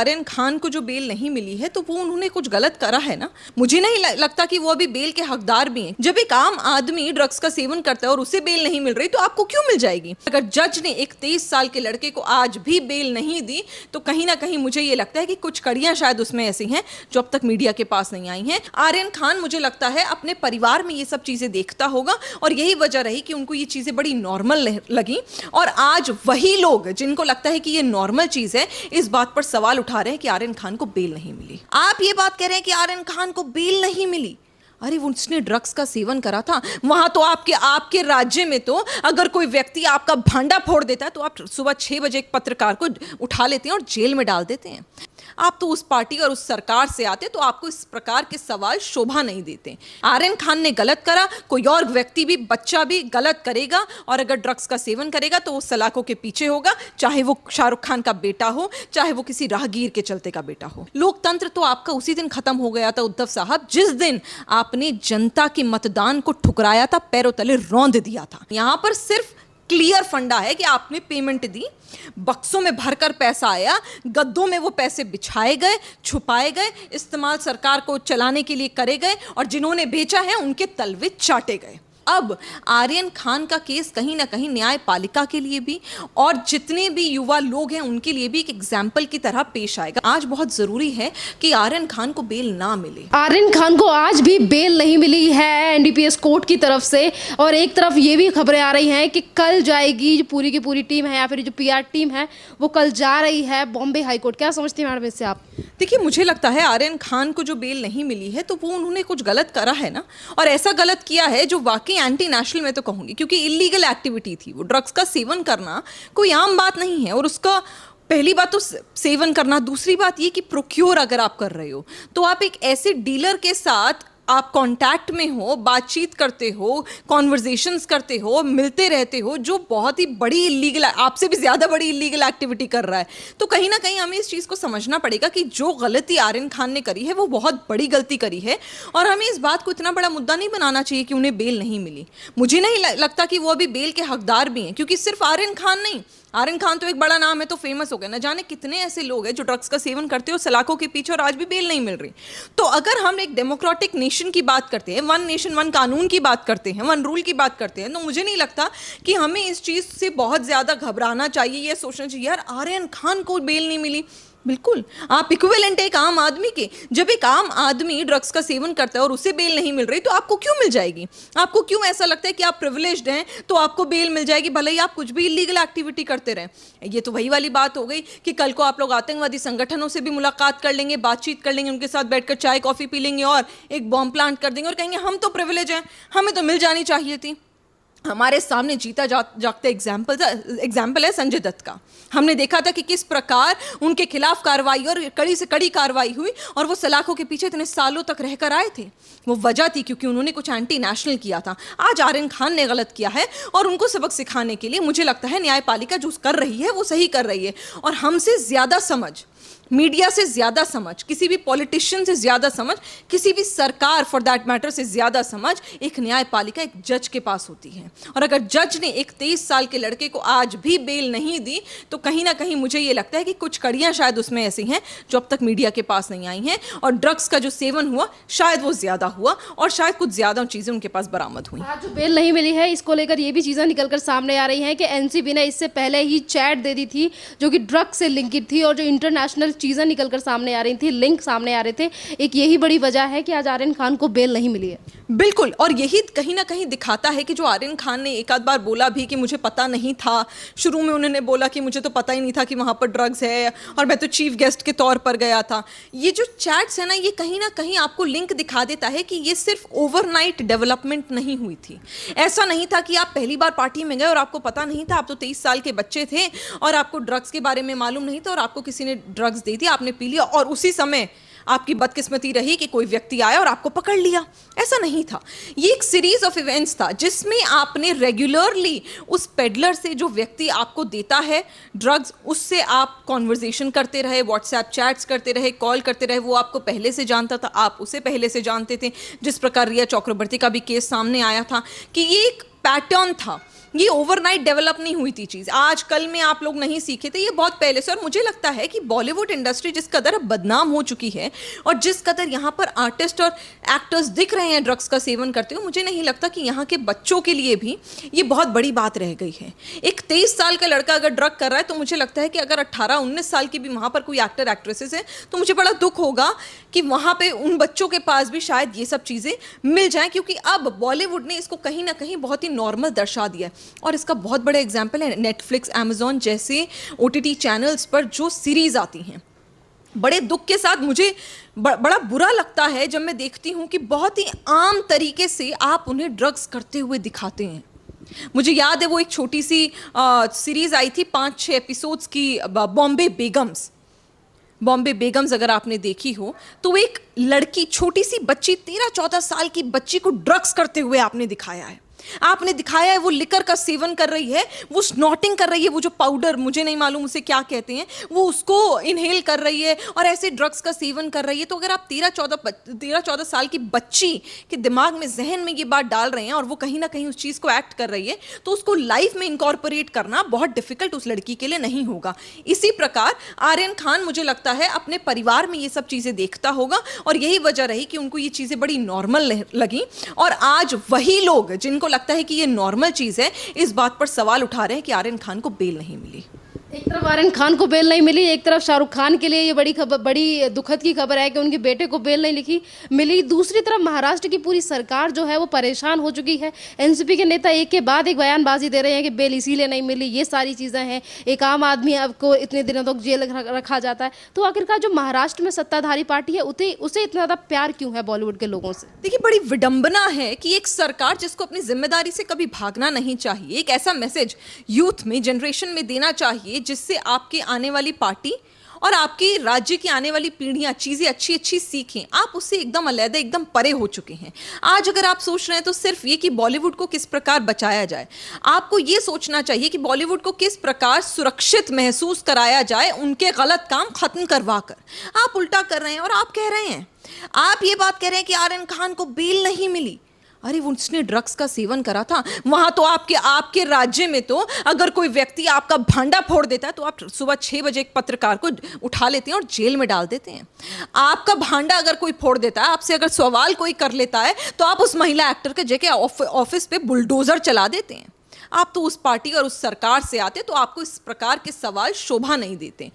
आर्यन खान को जो बेल नहीं मिली है तो वो उन्होंने कुछ गलत करा है ना मुझे नहीं लगता कि वो अभी बेल के हकदार भी हैं जब एक आम आदमी ड्रग्स का सेवन करता है और उसे बेल नहीं मिल रही तो आपको क्यों मिल जाएगी अगर जज ने एक तेईस साल के लड़के को आज भी बेल नहीं दी तो कहीं ना कहीं मुझे ये लगता है कि कुछ कड़ियां शायद उसमें ऐसी हैं जो अब तक मीडिया के पास नहीं आई हैं आर्यन खान मुझे लगता है अपने परिवार में ये सब चीज़ें देखता होगा और यही वजह रही कि उनको ये चीज़ें बड़ी नॉर्मल लगी और आज वही लोग जिनको लगता है कि ये नॉर्मल चीज़ है इस बात पर सवाल उठा उठा रहे हैं कि आर्यन खान को बेल नहीं मिली आप ये बात कह रहे हैं कि आर्यन खान को बेल नहीं मिली अरे उसने ड्रग्स का सेवन करा था वहां तो आपके आपके राज्य में तो अगर कोई व्यक्ति आपका भांडा फोड़ देता है तो आप सुबह छह बजे एक पत्रकार को उठा लेते हैं और जेल में डाल देते हैं आप तो उस पार्टी और उस सरकार से आते तो आपको इस प्रकार के सवाल शोभा नहीं देते आर्यन खान ने गलत करा कोई और व्यक्ति भी बच्चा भी गलत करेगा और अगर ड्रग्स का सेवन करेगा तो वो सलाखों के पीछे होगा चाहे वो शाहरुख खान का बेटा हो चाहे वो किसी राहगीर के चलते का बेटा हो लोकतंत्र तो आपका उसी दिन खत्म हो गया था उद्धव साहब जिस दिन आपने जनता के मतदान को ठुकराया था पैरों तले रौंद दिया था यहाँ पर सिर्फ क्लियर फंडा है कि आपने पेमेंट दी बक्सों में भरकर पैसा आया गद्दों में वो पैसे बिछाए गए छुपाए गए इस्तेमाल सरकार को चलाने के लिए करे गए और जिन्होंने बेचा है उनके तलवे चाटे गए अब आर्यन खान का केस कहीं ना कहीं न्यायपालिका के लिए भी और जितने भी युवा लोग हैं उनके लिए भी एक एग्जाम्पल की तरह पेश आएगा आज बहुत जरूरी है कि आर्यन खान को बेल ना मिले आर्यन खान को आज भी बेल नहीं मिली है एनडीपीएस कोर्ट की तरफ से और एक तरफ ये भी खबरें आ रही हैं कि कल जाएगी जो पूरी की पूरी टीम है या फिर जो पी टीम है वो कल जा रही है बॉम्बे हाईकोर्ट क्या समझती है मैडम इससे आप देखिए मुझे लगता है आर्यन खान को जो बेल नहीं मिली है तो वो उन्होंने कुछ गलत करा है ना और ऐसा गलत किया है जो वाकई वाकई एंटी नेशनल मैं तो कहूँगी क्योंकि इलीगल एक्टिविटी थी वो ड्रग्स का सेवन करना कोई आम बात नहीं है और उसका पहली बात तो सेवन करना दूसरी बात ये कि प्रोक्योर अगर आप कर रहे हो तो आप एक ऐसे डीलर के साथ आप कांटेक्ट में हो बातचीत करते हो कॉन्वर्जेशंस करते हो मिलते रहते हो जो बहुत ही बड़ी इलीगल आपसे भी ज़्यादा बड़ी इलीगल एक्टिविटी कर रहा है तो कहीं ना कहीं हमें इस चीज़ को समझना पड़ेगा कि जो गलती आर्यन खान ने करी है वो बहुत बड़ी गलती करी है और हमें इस बात को इतना बड़ा मुद्दा नहीं बनाना चाहिए कि उन्हें बेल नहीं मिली मुझे नहीं लगता कि वो अभी बेल के हकदार भी हैं क्योंकि सिर्फ आर्यन खान नहीं आर्यन खान तो एक बड़ा नाम है तो फेमस हो गया ना जाने कितने ऐसे लोग हैं जो ड्रग्स का सेवन करते हो सलाखों के पीछे और आज भी बेल नहीं मिल रही तो अगर हम एक डेमोक्रेटिक नेशन की बात करते हैं वन नेशन वन कानून की बात करते हैं वन रूल की बात करते हैं तो मुझे नहीं लगता कि हमें इस चीज़ से बहुत ज़्यादा घबराना चाहिए या सोचना चाहिए यार आर्यन खान को बेल नहीं मिली बिल्कुल आप इक्विवेलेंट है एक आम आदमी के जब एक आम आदमी ड्रग्स का सेवन करता है और उसे बेल नहीं मिल रही तो आपको क्यों मिल जाएगी आपको क्यों ऐसा लगता है कि आप प्रिविलेज्ड हैं तो आपको बेल मिल जाएगी भले ही आप कुछ भी इलीगल एक्टिविटी करते रहें ये तो वही वाली बात हो गई कि कल को आप लोग आतंकवादी संगठनों से भी मुलाकात कर लेंगे बातचीत कर लेंगे उनके साथ बैठकर चाय कॉफ़ी पी लेंगे और एक बॉम्ब प्लांट कर देंगे और कहेंगे हम तो प्रिविलेज हैं हमें तो मिल जानी चाहिए थी हमारे सामने जीता जा, जागता एग्जाम्पल एग्जाम्पल है संजय दत्त का हमने देखा था कि किस प्रकार उनके खिलाफ कार्रवाई और कड़ी से कड़ी कार्रवाई हुई और वो सलाखों के पीछे इतने सालों तक रहकर आए थे वो वजह थी क्योंकि उन्होंने कुछ एंटी नेशनल किया था आज आर्यन खान ने गलत किया है और उनको सबक सिखाने के लिए मुझे लगता है न्यायपालिका जो कर रही है वो सही कर रही है और हमसे ज़्यादा समझ मीडिया से ज़्यादा समझ किसी भी पॉलिटिशियन से ज़्यादा समझ किसी भी सरकार फॉर दैट मैटर से ज़्यादा समझ एक न्यायपालिका एक जज के पास होती है और अगर जज ने एक तेईस साल के लड़के को आज भी बेल नहीं दी तो कहीं ना कहीं मुझे ये लगता है कि कुछ कड़ियाँ शायद उसमें ऐसी हैं जो अब तक मीडिया के पास नहीं आई हैं और ड्रग्स का जो सेवन हुआ शायद वो ज़्यादा हुआ और शायद कुछ ज़्यादा चीज़ें उनके पास बरामद हुई आज जो बेल नहीं मिली है इसको लेकर ये भी चीज़ें निकल कर सामने आ रही हैं कि एन ने इससे पहले ही चैट दे दी थी जो कि ड्रग्स से लिंकित थी और जो इंटरनेशनल चीज़ें निकल कर सामने आ रही थी लिंक सामने आ रहे थे एक यही बड़ी वजह है कि आज आर्यन खान को बेल नहीं मिली है बिल्कुल और यही कहीं ना कहीं दिखाता है कि जो आर्यन खान ने एक आध बार बोला भी कि मुझे पता नहीं था शुरू में उन्होंने बोला कि मुझे तो पता ही नहीं था कि वहाँ पर ड्रग्स है और मैं तो चीफ गेस्ट के तौर पर गया था ये जो चैट्स है ना ये कहीं ना कहीं आपको लिंक दिखा देता है कि ये सिर्फ ओवरनाइट डेवलपमेंट नहीं हुई थी ऐसा नहीं था कि आप पहली बार पार्टी में गए और आपको पता नहीं था आप तो तेईस साल के बच्चे थे और आपको ड्रग्स के बारे में मालूम नहीं था और आपको किसी ने ड्रग्स दे दी आपने पी लिया और उसी समय आपकी बदकिस्मती रही कि कोई व्यक्ति आया और आपको पकड़ लिया ऐसा नहीं था ये एक सीरीज ऑफ इवेंट्स था जिसमें आपने रेगुलरली उस पेडलर से जो व्यक्ति आपको देता है ड्रग्स उससे आप कॉन्वर्जेशन करते रहे व्हाट्सएप चैट्स करते रहे कॉल करते रहे वो आपको पहले से जानता था आप उसे पहले से जानते थे जिस प्रकार रिया चक्रवर्ती का भी केस सामने आया था कि ये एक पैटर्न था ये ओवरनाइट डेवलप नहीं हुई थी चीज़ आज कल में आप लोग नहीं सीखे थे ये बहुत पहले से और मुझे लगता है कि बॉलीवुड इंडस्ट्री जिस कदर बदनाम हो चुकी है और जिस कदर यहाँ पर आर्टिस्ट और एक्टर्स दिख रहे हैं ड्रग्स का सेवन करते हुए मुझे नहीं लगता कि यहाँ के बच्चों के लिए भी ये बहुत बड़ी बात रह गई है एक तेईस साल का लड़का अगर ड्रग कर रहा है तो मुझे लगता है कि अगर अट्ठारह उन्नीस साल की भी वहाँ पर कोई एक्टर एक्ट्रेसेस है तो मुझे बड़ा दुख होगा कि वहाँ पर उन बच्चों के पास भी शायद ये सब चीज़ें मिल जाएँ क्योंकि अब बॉलीवुड ने इसको कहीं ना कहीं बहुत ही नॉर्मल दर्शा दिया है और इसका बहुत बड़ा एग्जाम्पल है नेटफ्लिक्स एमेजोन जैसे ओ चैनल्स पर जो सीरीज़ आती हैं बड़े दुख के साथ मुझे बड़ा बुरा लगता है जब मैं देखती हूँ कि बहुत ही आम तरीके से आप उन्हें ड्रग्स करते हुए दिखाते हैं मुझे याद है वो एक छोटी सी सीरीज़ आई थी पाँच छः एपिसोड्स की बॉम्बे बेगम्स बॉम्बे बेगम्स अगर आपने देखी हो तो एक लड़की छोटी सी बच्ची तेरह चौदह साल की बच्ची को ड्रग्स करते हुए आपने दिखाया है आपने दिखाया है वो लिकर का सेवन कर रही है वो स्नॉटिंग कर रही है वो जो पाउडर मुझे नहीं मालूम उसे क्या कहते हैं वो उसको इनहेल कर रही है और ऐसे ड्रग्स का सेवन कर रही है तो अगर आप तेरह चौदह तेरह चौदह साल की बच्ची के दिमाग में जहन में ये बात डाल रहे हैं और वो कहीं ना कहीं उस चीज़ को एक्ट कर रही है तो उसको लाइफ में इंकॉर्पोरेट करना बहुत डिफिकल्ट उस लड़की के लिए नहीं होगा इसी प्रकार आर्यन खान मुझे लगता है अपने परिवार में ये सब चीज़ें देखता होगा और यही वजह रही कि उनको ये चीज़ें बड़ी नॉर्मल लगी और आज वही लोग जिनको लगता है कि ये नॉर्मल चीज़ है इस बात पर सवाल उठा रहे हैं कि आर्यन खान को बेल नहीं मिली एक तरफ आर्यन खान को बेल नहीं मिली एक तरफ शाहरुख खान के लिए ये बड़ी खबर बड़ी दुखद की खबर है कि उनके बेटे को बेल नहीं लिखी मिली दूसरी तरफ महाराष्ट्र की पूरी सरकार जो है वो परेशान हो चुकी है एनसीपी के नेता एक के बाद एक बयानबाजी दे रहे हैं कि बेल इसीलिए नहीं मिली ये सारी चीज़ें हैं एक आम आदमी आपको इतने दिनों तक जेल रखा जाता है तो आखिरकार जो महाराष्ट्र में सत्ताधारी पार्टी है उसे उसे इतना ज़्यादा प्यार क्यों है बॉलीवुड के लोगों से देखिए बड़ी विडम्बना है कि एक सरकार जिसको अपनी जिम्मेदारी से कभी भागना नहीं चाहिए एक ऐसा मैसेज यूथ में जनरेशन में देना चाहिए कि जिससे आपकी आने वाली पार्टी और आपके राज्य की आने वाली पीढ़ियां चीज़ें अच्छी अच्छी सीखें आप उससे एकदम अलहदा एकदम परे हो चुके हैं आज अगर आप सोच रहे हैं तो सिर्फ ये कि बॉलीवुड को किस प्रकार बचाया जाए आपको ये सोचना चाहिए कि बॉलीवुड को किस प्रकार सुरक्षित महसूस कराया जाए उनके गलत काम ख़त्म करवा कर आप उल्टा कर रहे हैं और आप कह रहे हैं आप ये बात कह रहे हैं कि आर्यन खान को बेल नहीं मिली अरे उसने ड्रग्स का सेवन करा था वहां तो आपके आपके राज्य में तो अगर कोई व्यक्ति आपका भांडा फोड़ देता है तो आप सुबह छह बजे एक पत्रकार को उठा लेते हैं और जेल में डाल देते हैं आपका भांडा अगर कोई फोड़ देता है आपसे अगर सवाल कोई कर लेता है तो आप उस महिला एक्टर के जेके ऑफिस पे बुलडोज़र चला देते हैं आप तो उस पार्टी और उस सरकार से आते तो आपको इस प्रकार के सवाल शोभा नहीं देते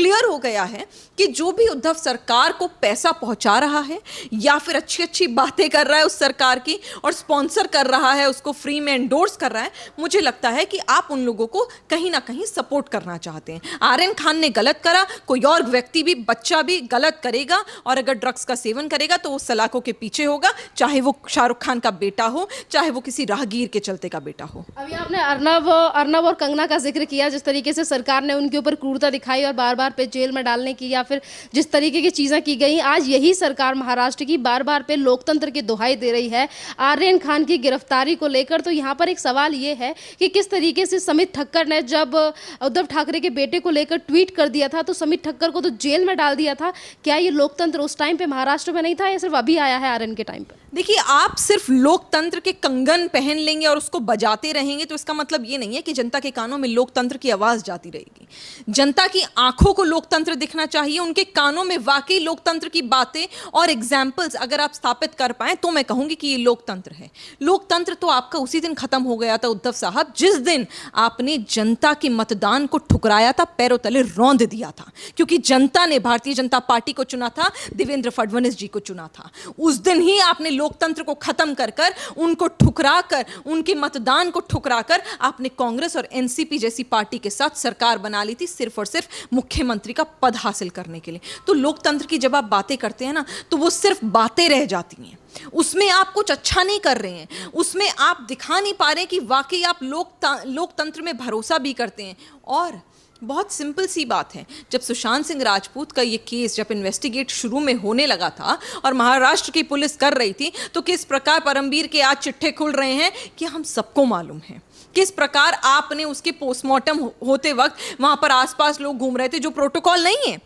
क्लियर हो गया है कि जो भी उद्धव सरकार को पैसा पहुंचा रहा है या फिर अच्छी अच्छी बातें कर रहा है उस सरकार की और स्पॉन्सर कर रहा है उसको फ्री में एंडोर्स कर रहा है मुझे लगता है कि आप उन लोगों को कहीं ना कहीं सपोर्ट करना चाहते हैं आर एन खान ने गलत करा कोई और व्यक्ति भी बच्चा भी गलत करेगा और अगर ड्रग्स का सेवन करेगा तो वो सलाखों के पीछे होगा चाहे वो शाहरुख खान का बेटा हो चाहे वो किसी राहगीर के चलते का बेटा हो अभी आपने अर्नब अर्नब और कंगना का जिक्र किया जिस तरीके से सरकार ने उनके ऊपर क्रूरता दिखाई और बार बार बार पे जेल में डालने की या फिर जिस तरीके की चीज़ें की गई आज यही सरकार महाराष्ट्र की बार बार पे लोकतंत्र की दुहाई दे रही है आर्यन खान की गिरफ्तारी को लेकर तो यहाँ पर एक सवाल ये है कि किस तरीके से समित ठक्कर ने जब उद्धव ठाकरे के बेटे को लेकर ट्वीट कर दिया था तो समित ठक्कर को तो जेल में डाल दिया था क्या ये लोकतंत्र उस टाइम पे महाराष्ट्र में नहीं था या सिर्फ अभी आया है आर्यन के टाइम पर देखिए आप सिर्फ लोकतंत्र के कंगन पहन लेंगे और उसको बजाते रहेंगे तो इसका मतलब ये नहीं है कि जनता के कानों में लोकतंत्र की आवाज जाती रहेगी जनता की आंखों लोगों को लोकतंत्र दिखना चाहिए उनके कानों में वाकई लोकतंत्र की बातें और एग्जाम्पल्स अगर आप स्थापित कर पाएं तो मैं कहूंगी कि ये लोकतंत्र है लोकतंत्र तो आपका उसी दिन खत्म हो गया था उद्धव साहब जिस दिन आपने जनता के मतदान को ठुकराया था पैरों तले रौंद दिया था क्योंकि जनता ने भारतीय जनता पार्टी को चुना था देवेंद्र फडणवीस जी को चुना था उस दिन ही आपने लोकतंत्र को खत्म कर कर उनको ठुकरा कर उनके मतदान को ठुकरा कर आपने कांग्रेस और एनसीपी जैसी पार्टी के साथ सरकार बना ली थी सिर्फ और सिर्फ मुख्य मुख्यमंत्री का पद हासिल करने के लिए तो लोकतंत्र की जब आप बातें करते हैं ना तो वो सिर्फ बातें रह जाती हैं उसमें आप कुछ अच्छा नहीं कर रहे हैं उसमें आप दिखा नहीं पा रहे कि वाकई आप लोकतंत्र लोकतंत्र में भरोसा भी करते हैं और बहुत सिंपल सी बात है जब सुशांत सिंह राजपूत का ये केस जब इन्वेस्टिगेट शुरू में होने लगा था और महाराष्ट्र की पुलिस कर रही थी तो किस प्रकार परमवीर के आज चिट्ठे खुल रहे हैं कि हम सबको मालूम है किस प्रकार आपने उसके पोस्टमार्टम होते वक्त वहां पर आसपास लोग घूम रहे थे जो प्रोटोकॉल नहीं है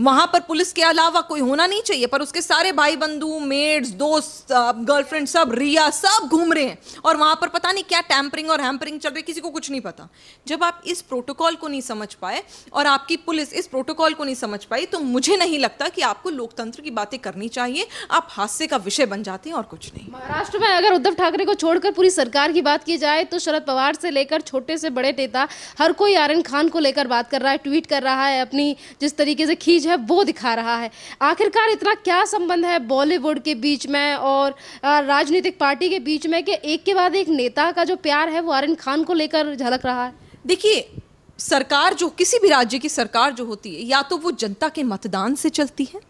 वहां पर पुलिस के अलावा कोई होना नहीं चाहिए पर उसके सारे भाई बंधु मेड्स दोस्त गर्लफ्रेंड सब रिया सब घूम रहे हैं और वहां पर पता नहीं क्या टैम्परिंग और हैम्परिंग चल रही किसी को कुछ नहीं पता जब आप इस प्रोटोकॉल को नहीं समझ पाए और आपकी पुलिस इस प्रोटोकॉल को नहीं समझ पाई तो मुझे नहीं लगता कि आपको लोकतंत्र की बातें करनी चाहिए आप हादसे का विषय बन जाते हैं और कुछ नहीं महाराष्ट्र में अगर उद्धव ठाकरे को छोड़कर पूरी सरकार की बात की जाए तो शरद पवार से लेकर छोटे से बड़े नेता हर कोई आर्यन खान को लेकर बात कर रहा है ट्वीट कर रहा है अपनी जिस तरीके से खी चीज़ है वो दिखा रहा है आखिरकार इतना क्या संबंध है बॉलीवुड के बीच में और राजनीतिक पार्टी के बीच में कि एक के बाद एक नेता का जो प्यार है वो आर्यन खान को लेकर झलक रहा है देखिए सरकार जो किसी भी राज्य की सरकार जो होती है या तो वो जनता के मतदान से चलती है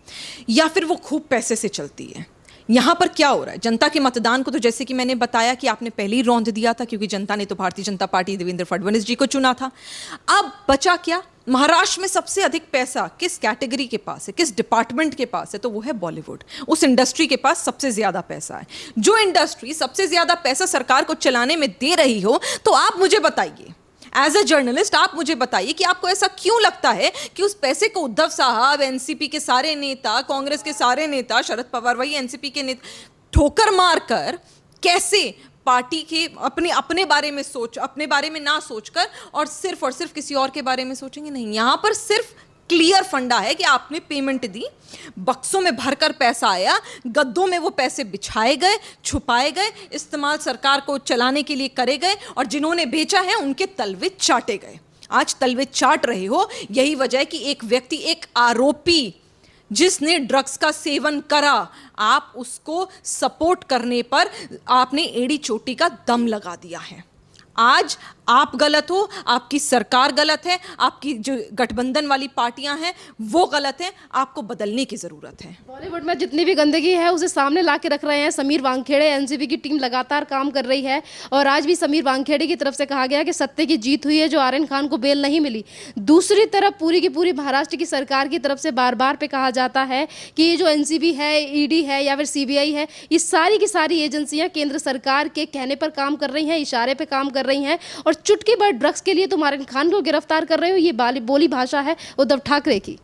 या फिर वो खूब पैसे से चलती है यहाँ पर क्या हो रहा है जनता के मतदान को तो जैसे कि मैंने बताया कि आपने पहले ही रौंद दिया था क्योंकि जनता ने तो भारतीय जनता पार्टी देवेंद्र फडणवीस जी को चुना था अब बचा क्या महाराष्ट्र में सबसे अधिक पैसा किस कैटेगरी के पास है किस डिपार्टमेंट के पास है तो वो है बॉलीवुड उस इंडस्ट्री के पास सबसे ज्यादा पैसा है जो इंडस्ट्री सबसे ज्यादा पैसा सरकार को चलाने में दे रही हो तो आप मुझे बताइए एज अ जर्नलिस्ट आप मुझे बताइए कि आपको ऐसा क्यों लगता है कि उस पैसे को उद्धव साहब एनसीपी के सारे नेता कांग्रेस के सारे नेता शरद पवार वही एनसीपी के नेता ठोकर मारकर कैसे पार्टी के अपने अपने बारे में सोच अपने बारे में ना सोचकर और सिर्फ और सिर्फ किसी और के बारे में सोचेंगे नहीं यहाँ पर सिर्फ क्लियर फंडा है कि आपने पेमेंट दी बक्सों में भरकर पैसा आया गद्दों में वो पैसे बिछाए गए छुपाए गए इस्तेमाल सरकार को चलाने के लिए करे गए और जिन्होंने बेचा है उनके तलवे चाटे गए आज तलवे चाट रहे हो यही वजह है कि एक व्यक्ति एक आरोपी जिसने ड्रग्स का सेवन करा आप उसको सपोर्ट करने पर आपने एड़ी चोटी का दम लगा दिया है आज आप गलत हो आपकी सरकार गलत है आपकी जो गठबंधन वाली पार्टियां हैं वो गलत हैं आपको बदलने की ज़रूरत है बॉलीवुड में जितनी भी गंदगी है उसे सामने ला के रख रहे हैं समीर वांगखेड़े एनसीपी की टीम लगातार काम कर रही है और आज भी समीर वांगखेड़े की तरफ से कहा गया कि सत्य की जीत हुई है जो आर्यन खान को बेल नहीं मिली दूसरी तरफ पूरी की पूरी महाराष्ट्र की सरकार की तरफ से बार बार पे कहा जाता है कि ये जो एन है ईडी है या फिर सी है ये सारी की सारी एजेंसियां केंद्र सरकार के कहने पर काम कर रही हैं इशारे पर काम कर रही हैं और और चुटकी भर ड्रग्स के लिए तुम आर खान को गिरफ्तार कर रहे हो ये बोली भाषा है उद्धव ठाकरे की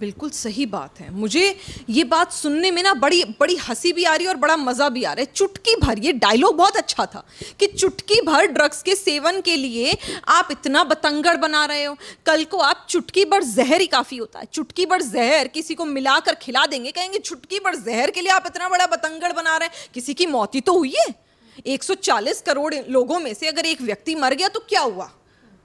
बिल्कुल सही बात है मुझे ये बात सुनने में ना बड़ी बड़ी हंसी भी आ रही है और बड़ा मज़ा भी आ रहा है चुटकी भर ये डायलॉग बहुत अच्छा था कि चुटकी भर ड्रग्स के सेवन के लिए आप इतना बतंगड़ बना रहे हो कल को आप चुटकी भर जहर ही काफ़ी होता है चुटकी भर जहर किसी को मिलाकर खिला देंगे कहेंगे चुटकी भर जहर के लिए आप इतना बड़ा बतंगड़ बना रहे हैं किसी की मौती तो हुई है 140 करोड़ लोगों में से अगर एक व्यक्ति मर गया तो क्या हुआ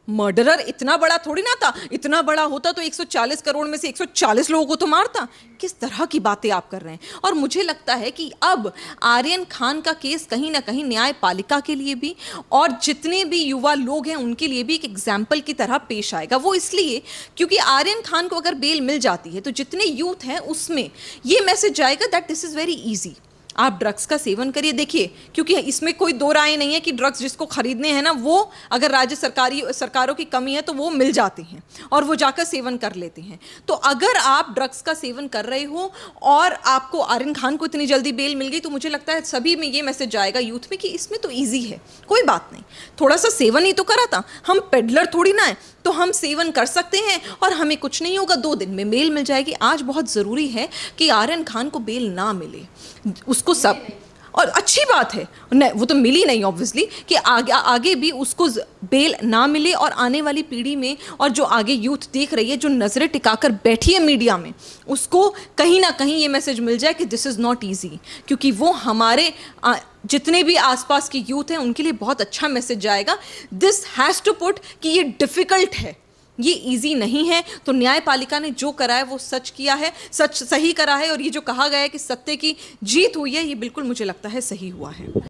मर्डरर इतना बड़ा थोड़ी ना था इतना बड़ा होता तो 140 करोड़ में से 140 लोगों को तो मारता किस तरह की बातें आप कर रहे हैं और मुझे लगता है कि अब आर्यन खान का केस कहीं ना कहीं न्यायपालिका के लिए भी और जितने भी युवा लोग हैं उनके लिए भी एक एग्जाम्पल की तरह पेश आएगा वो इसलिए क्योंकि आर्यन खान को अगर बेल मिल जाती है तो जितने यूथ हैं उसमें ये मैसेज जाएगा that this is very easy आप ड्रग्स का सेवन करिए देखिए क्योंकि इसमें कोई दो राय नहीं है कि ड्रग्स जिसको खरीदने हैं ना वो अगर राज्य सरकारी सरकारों की कमी है तो वो मिल जाते हैं और वो जाकर सेवन कर लेते हैं तो अगर आप ड्रग्स का सेवन कर रहे हो और आपको आर्यन खान को इतनी जल्दी बेल मिल गई तो मुझे लगता है सभी में ये मैसेज जाएगा यूथ में कि इसमें तो ईजी है कोई बात नहीं थोड़ा सा सेवन ही तो करा था हम पेडलर थोड़ी ना है तो हम सेवन कर सकते हैं और हमें कुछ नहीं होगा दो दिन में बेल मिल जाएगी आज बहुत ज़रूरी है कि आर्यन खान को बेल ना मिले उसको सब और अच्छी बात है नहीं वो तो मिली नहीं ऑब्वियसली कि आगे आगे भी उसको बेल ना मिले और आने वाली पीढ़ी में और जो आगे यूथ देख रही है जो नज़रें टिकाकर बैठी है मीडिया में उसको कहीं ना कहीं ये मैसेज मिल जाए कि दिस इज़ नॉट ईजी क्योंकि वो हमारे जितने भी आसपास के यूथ हैं उनके लिए बहुत अच्छा मैसेज जाएगा दिस हैज़ टू पुट कि ये डिफ़िकल्ट है ये इजी नहीं है तो न्यायपालिका ने जो करा है वो सच किया है सच सही करा है और ये जो कहा गया है कि सत्य की जीत हुई है ये बिल्कुल मुझे लगता है सही हुआ है